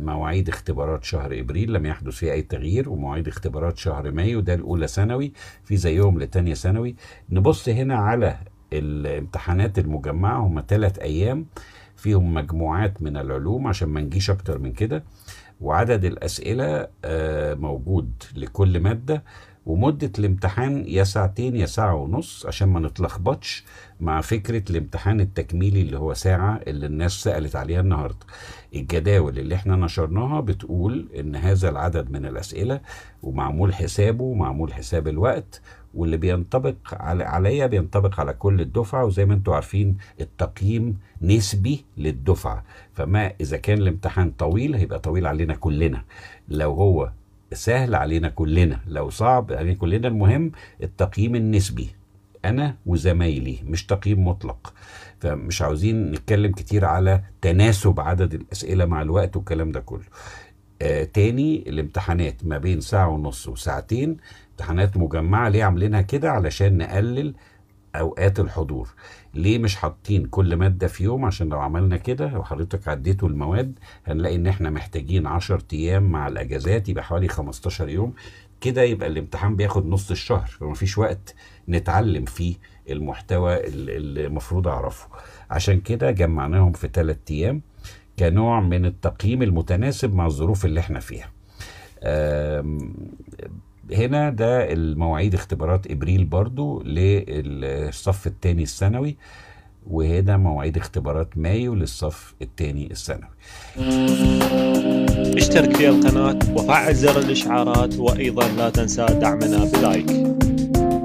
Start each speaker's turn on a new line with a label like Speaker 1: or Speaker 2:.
Speaker 1: مواعيد اختبارات شهر ابريل لم يحدث فيها اي تغيير ومواعيد اختبارات شهر مايو ده الاولى ثانوي في زيهم لتانية ثانوي نبص هنا على الامتحانات المجمعه هم ثلاث ايام فيهم مجموعات من العلوم عشان ما نجيش اكتر من كده وعدد الاسئله آه، موجود لكل ماده ومدة الامتحان يا ساعتين يا ساعة ونص عشان ما نتلخبطش مع فكرة الامتحان التكميلي اللي هو ساعة اللي الناس سألت عليها النهاردة الجداول اللي احنا نشرناها بتقول ان هذا العدد من الأسئلة ومعمول حسابه ومعمول حساب الوقت واللي بينطبق عليا بينطبق على كل الدفعه وزي ما انتم عارفين التقييم نسبي للدفعه فما اذا كان الامتحان طويل هيبقى طويل علينا كلنا لو هو سهل علينا كلنا لو صعب علينا كلنا المهم التقييم النسبي انا وزمايلي مش تقييم مطلق فمش عاوزين نتكلم كتير على تناسب عدد الاسئله مع الوقت والكلام ده كله آه تاني الامتحانات ما بين ساعه ونص وساعتين امتحانات مجمعه ليه عاملينها كده علشان نقلل اوقات الحضور ليه مش حاطين كل ماده في يوم عشان لو عملنا كده لو حضرتك عديتوا المواد هنلاقي ان احنا محتاجين 10 ايام مع الاجازات يبقى حوالي 15 يوم كده يبقى الامتحان بياخد نص الشهر ومفيش وقت نتعلم فيه المحتوى اللي المفروض اعرفه عشان كده جمعناهم في ثلاث ايام كنوع من التقييم المتناسب مع الظروف اللي احنا فيها هنا ده المواعيد اختبارات ابريل برضو للصف الثاني الثانوي وهنا مواعيد اختبارات مايو للصف الثاني الثانوي اشترك في القناة وفعل زر الإشعارات وأيضا لا تنسى دعمنا بلايك